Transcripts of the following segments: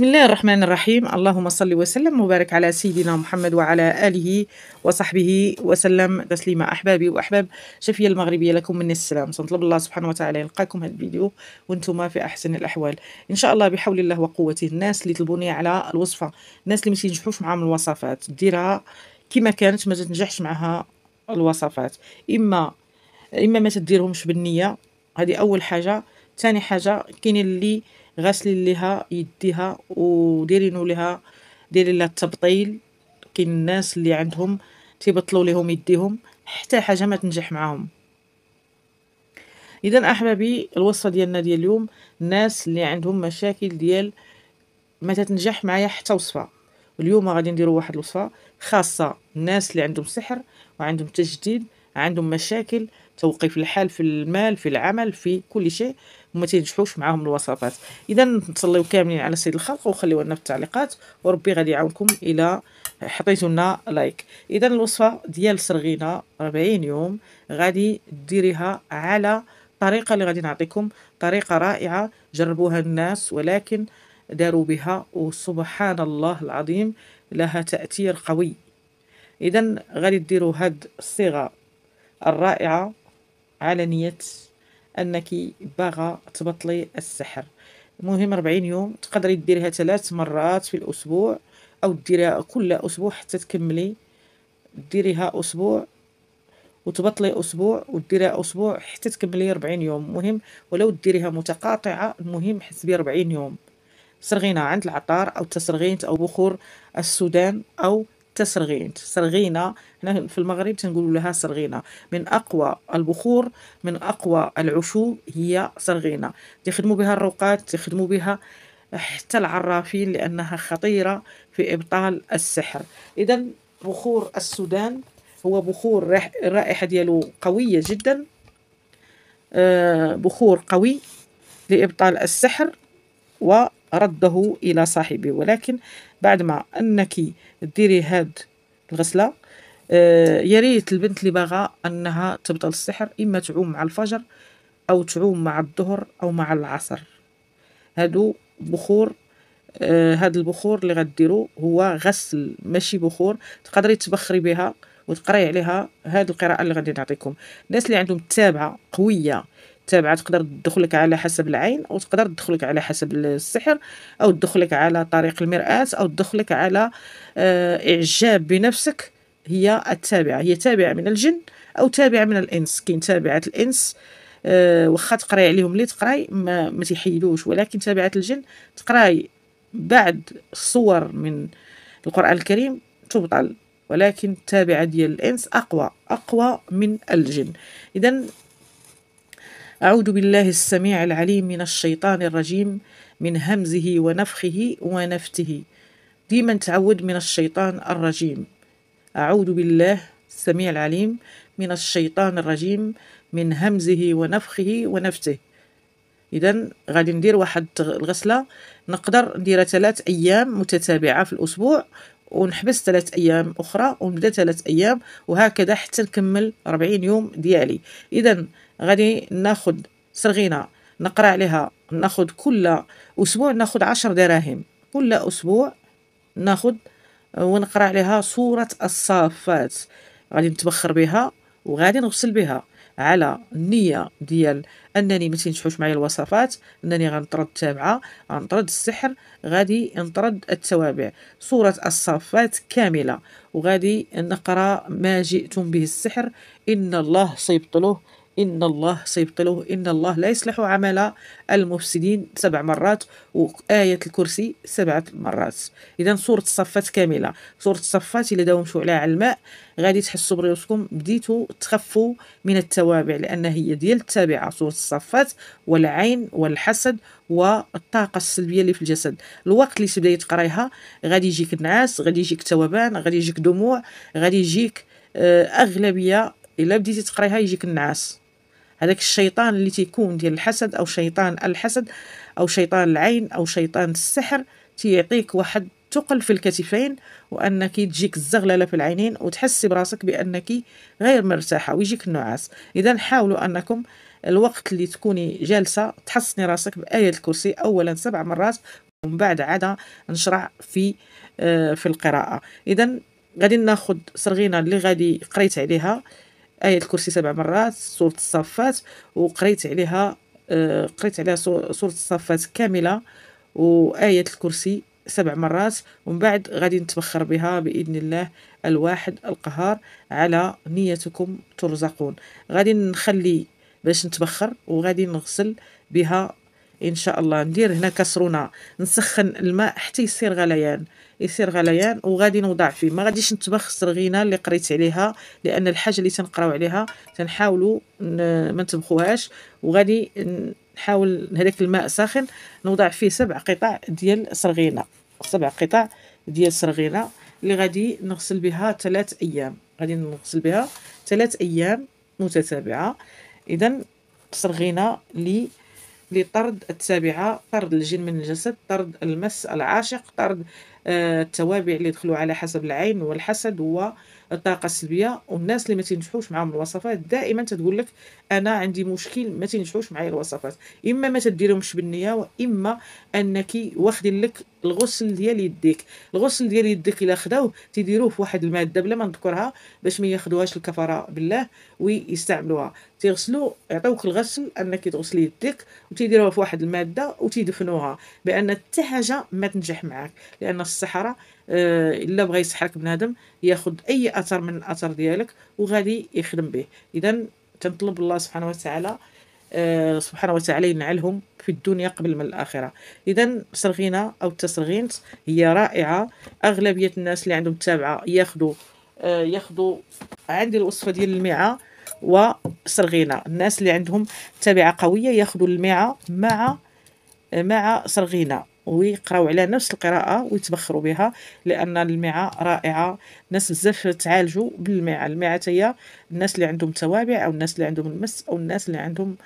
بسم الله الرحمن الرحيم اللهم صل وسلم وبارك على سيدنا محمد وعلى آله وصحبه وسلم تسليما أحبابي وأحباب شفية المغربية لكم من السلام سنطلب الله سبحانه وتعالى يلقاكم هذا الفيديو وانتم في أحسن الأحوال إن شاء الله بحول الله وقوته الناس اللي طلبوني على الوصفة الناس اللي ما ينجحوش معاهم الوصفات ديرها كما كانت ما تنجحش معها الوصفات إما إما ما تديرهمش بالنية هذه أول حاجة ثاني حاجة كاين اللي غسلي ليها يديها وديري نوليها ديري لها التبطيل كاين الناس اللي عندهم تيبطلوا ليهم يديهم حتى حاجه ما تنجح معاهم اذا احبابي الوصفه ديالنا ديال اليوم الناس اللي عندهم مشاكل ديال ما تتنجح معايا حتى وصفه اليوم غادي نديروا واحد الوصفه خاصه الناس اللي عندهم سحر وعندهم تجديد عندهم مشاكل توقيف الحال في المال في العمل في كل شيء وما تينجحوش معاهم الوصفات اذا نصليو كاملين على سيد الخلق وخليو لنا في التعليقات وربي غادي يعاونكم الى حطيتوا لنا لايك اذا الوصفه ديال سرغينه 40 يوم غادي ديريها على الطريقه اللي غادي نعطيكم طريقه رائعه جربوها الناس ولكن داروا بها وسبحان الله العظيم لها تاثير قوي اذا غادي ديروا هاد الصيغه الرائعه على نيه انك باغا تبطلي السحر المهم 40 يوم تقدري ديريها ثلاث مرات في الاسبوع او ديريها كل اسبوع حتى تكملي ديريها اسبوع وتبطلي اسبوع وديريها اسبوع حتى تكملي 40 يوم المهم ولو ديريها متقاطعه المهم حسبي 40 يوم سرغينا عند العطار او تسرغينت او بخور السودان او تسرغين سرغينة هنا في المغرب تنقول لها سرغينة من أقوى البخور من أقوى العشوب هي سرغينة تخدموا بها الروقات تخدموا بها حتى العرافين لأنها خطيرة في إبطال السحر إذا بخور السودان هو بخور الرائحة ديالو قوية جدا آه، بخور قوي لإبطال السحر و رده إلى صاحبه ولكن بعد ما أنك ديري هاد الغسلة آه، يا ريت البنت اللي باغا أنها تبطل السحر إما تعوم مع الفجر أو تعوم مع الظهر أو مع العصر هادو بخور آه هاد البخور اللي غديرو هو غسل ماشي بخور تقدري تبخري بها وتقراي عليها هاد القراءه اللي غادي نعطيكم الناس اللي عندهم التابعه قويه تابعه تقدر تدخلك على حسب العين او تقدر تدخلك على حسب السحر او تدخلك على طريق المرآة او تدخلك على آه، اعجاب بنفسك هي التابعه هي تابعه من الجن او تابعه من الانس كاين تابعه الانس أه واخا تقراي عليهم اللي تقراي ما, ما تيحيدوش ولكن تابعه الجن تقراي بعد صور من القران الكريم تبطل ولكن التابعه ديال الانس اقوى اقوى من الجن اذا أعوذ بالله السميع العليم من الشيطان الرجيم من همزه ونفخه ونفته ديما نتعود من الشيطان الرجيم أعوذ بالله السميع العليم من الشيطان الرجيم من همزه ونفخه ونفته إذا غادي ندير واحد الغسلة نقدر نديرها ثلاث أيام متتابعة في الأسبوع ونحبس ثلاث ايام اخرى ونبدا ثلاث ايام وهكذا حتى نكمل 40 يوم ديالي اذا غادي ناخد سرغينه نقرا عليها ناخد كل اسبوع ناخد عشر دراهم كل اسبوع ناخد ونقرا عليها صوره الصافات غادي نتبخر بها وغادي نغسل بها على النيه ديال انني ما تنجحوش معايا الوصفات انني غنطرد التابعه غنطرد السحر غادي نطرد التوابع صوره الصافات كامله وغادي نقرا ما جئتم به السحر ان الله سيبطله إن الله سيبطله إن الله لا يصلح عمل المفسدين سبع مرات وآية الكرسي سبعة مرات إذا سورة الصفات كاملة سورة الصفات إلا داومتوا عليها على الماء غادي تحسوا بريوسكم بديتوا تخفوا من التوابع لأن هي ديال التابعة سورة الصفات والعين والحسد والطاقة السلبية اللي في الجسد الوقت اللي تبدا تقرايها غادي يجيك النعاس غادي يجيك توابان غادي يجيك دموع غادي يجيك آه، أغلبية الا بديتي تقرايها يجيك النعاس هذاك الشيطان اللي تيكون ديال الحسد او شيطان الحسد او شيطان العين او شيطان السحر تيعطيك واحد تقل في الكتفين وانك تجيك الزغلله في العينين وتحسي براسك بانك غير مرتاحه ويجيك النعاس اذا حاولوا انكم الوقت اللي تكوني جالسه تحصني راسك بايه الكرسي اولا سبع مرات ومن بعد عاد نشرع في آه، في القراءه اذا غادي ناخذ سرغينه اللي غادي قريت عليها آية الكرسي سبع مرات سورة الصفات وقريت عليها آه قريت عليها سورة الصفات كاملة وآية الكرسي سبع مرات ومن بعد غادي نتبخر بها بإذن الله الواحد القهار على نيتكم ترزقون غادي نخلي باش نتبخر وغادي نغسل بها ان شاء الله ندير هنا كسرونه نسخن الماء حتى يصير غليان يصير غليان وغادي نوضع فيه ما غاديش نتبخ الغينه اللي قريت عليها لان الحاجه اللي تنقراو عليها تنحاولوا ما نتبخوهاش وغادي نحاول هذاك الماء ساخن نوضع فيه سبع قطع ديال سرغينه سبع قطع ديال سرغينه اللي غادي نغسل بها ثلاث ايام غادي نغسل بها ثلاث ايام متتابعه اذا سرغينه اللي لطرد التابعة طرد الجن من الجسد طرد المس العاشق طرد آه، التوابع اللي يدخلوا على حسب العين والحسد والطاقة السلبية والناس اللي ما تنجحوش معاهم الوصفات دائما تقول لك انا عندي مشكل ما تنجحوش معايا الوصفات اما ما تديرهمش بالنيه واما انك واخدين لك الغسل ديال يديك الغسل ديال يديك الا خداوه تيديروه في واحد الماده بلا ما نذكرها باش ما ياخذوهاش الكفره بالله ويستعملوها تيغسلو يعطيوك الغسل انك تغسلي يديك وتيديروها في واحد الماده وتيدفنوها بان حتى حاجه ما تنجح معاك لان الصحراء آه، الا بغى يسحرك بنادم ياخذ اي اثر من الاثر ديالك وغادي يخدم به اذا تنطلب الله سبحانه وتعالى آه، سبحانه وتعالى ينعلهم في الدنيا قبل من الآخرة إذا سرغينة أو التسرغينت هي رائعة أغلبية الناس اللي عندهم تابعة ياخدوا آه، ياخذوا عندي الوصفة ديال المعة وسرغينة الناس اللي عندهم تابعة قوية ياخذوا المعة مع مع سرغينة ويقراو على نفس القراءه ويتبخروا بها لان المعه رائعه الناس بزاف تعالجوا بالمعه المعه هي الناس اللي عندهم توابع او الناس اللي عندهم المس او الناس اللي عندهم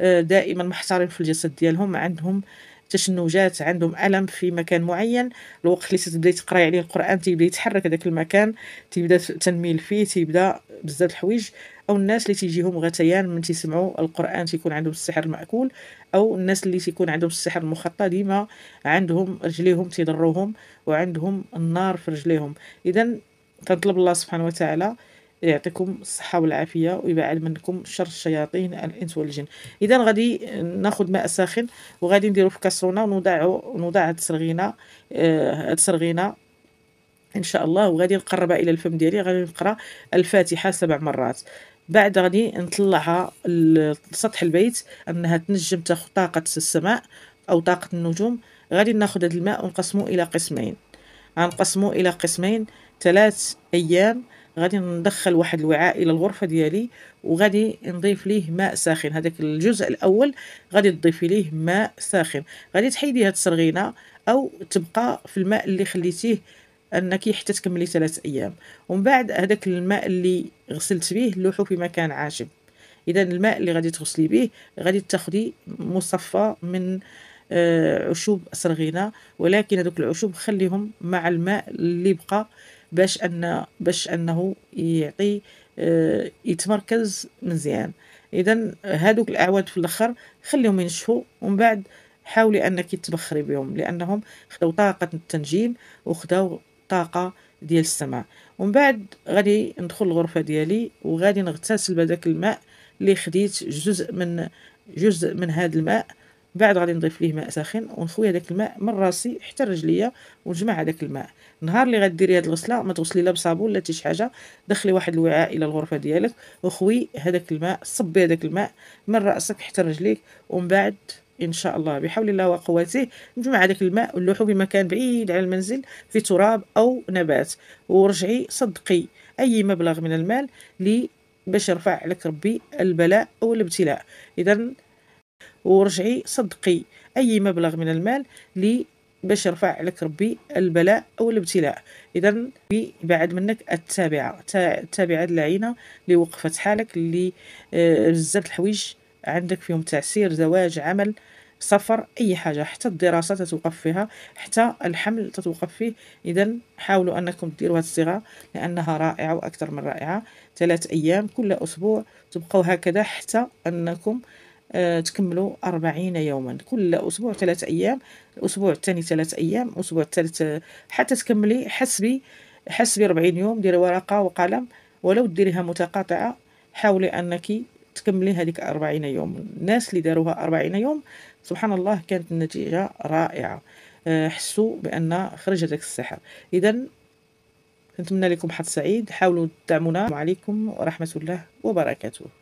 آه، دائما محتارين في الجسد ديالهم عندهم تشنجات عندهم الم في مكان معين الوقت اللي تبدا تقراي عليه القران تيبدا يتحرك هذاك المكان تيبدا تنميل فيه تيبدا بزاف الحوايج او الناس اللي تيجيهم غثيان من تيسمعوا القران تيكون عندهم السحر الماكول او الناس اللي تيكون عندهم السحر المخطى ديما عندهم رجليهم تيضروهم وعندهم النار في رجليهم اذا تنطلب الله سبحانه وتعالى يعطيكم الصحه والعافيه ويبعد منكم شر الشياطين الانس والجن اذا غادي ناخذ ماء ساخن وغادي نديرو في كاسرونه ونوضعو نوضع هاد السرغينه آه، هاد السرغينه ان شاء الله وغادي نقربها الى الفم ديالي غادي نقرا الفاتحه سبع مرات بعد غادي نطلعها لسطح البيت انها تنجم تاخذ طاقه السماء او طاقه النجوم غادي ناخذ هذا الماء ونقسمه الى قسمين غنقسمه الى قسمين ثلاث ايام غادي ندخل واحد الوعاء الى الغرفه ديالي وغادي نضيف ليه ماء ساخن هذاك الجزء الاول غادي تضيفي ليه ماء ساخن غادي تحيدي هاد السرغينه او تبقى في الماء اللي خليتيه انك حتى تكملي ثلاث ايام ومن بعد هذاك الماء اللي غسلت به لوحو في مكان عاشب اذا الماء اللي غادي تغسلي به غادي تاخدي مصفى من آه، عشوب سرغينه ولكن هذوك العشوب خليهم مع الماء اللي بقى باش ان باش انه يعطي آه، يتمركز مزيان اذا هذوك الاعواد في الاخر خليهم ينشفوا ومن بعد حاولي انك تبخري بهم لانهم خداو طاقه التنجيم وخداو الطاقة ديال السمع ومن بعد غادي ندخل الغرفة ديالي وغادي نغتسل بهذاك الماء اللي خديت جزء من جزء من هذا الماء بعد غادي نضيف ليه ماء ساخن ونخوي هذاك الماء من راسي حتى رجليا ونجمع هذاك الماء النهار اللي غديري هاد الغسله ما تغسلي لا بصابون لا حتى شي حاجه دخلي واحد الوعاء الى الغرفه ديالك وخوي هذاك الماء صبي هذاك الماء من راسك حتى رجليك ومن بعد إن شاء الله بحول الله وقوته نجمع هذاك الماء ولوحه بمكان بعيد على المنزل في تراب أو نبات ورجعي صدقي أي مبلغ من المال لي باش يرفع لك ربي البلاء أو الابتلاء إذا ورجعي صدقي أي مبلغ من المال لي باش يرفع لك ربي البلاء او الابتلاء اذا بعد منك التابعه تابعه العينه اللي وقفت حالك اللي آه، بزاف الحوايج عندك فيهم تعسير زواج عمل سفر اي حاجه حتى الدراسه تتوقف فيها حتى الحمل تتوقف فيه اذا حاولوا انكم ديروا هذه الصيغه لانها رائعه واكثر من رائعه ثلاث ايام كل اسبوع تبقوا هكذا حتى انكم آه، تكملوا أربعين يوما كل أسبوع ثلاث أيام الأسبوع الثاني ثلاث أيام الأسبوع الثالث آه، حتى تكملي حسبي حسبي 40 يوم ديري ورقة وقلم ولو ديريها متقاطعة حاولي أنك تكملي هذيك 40 يوم الناس اللي داروها 40 يوم سبحان الله كانت النتيجه رائعه آه، حسوا بان خرج هذاك السحر اذا نتمنى لكم حظ سعيد حاولوا تدعمونا وعليكم ورحمه الله وبركاته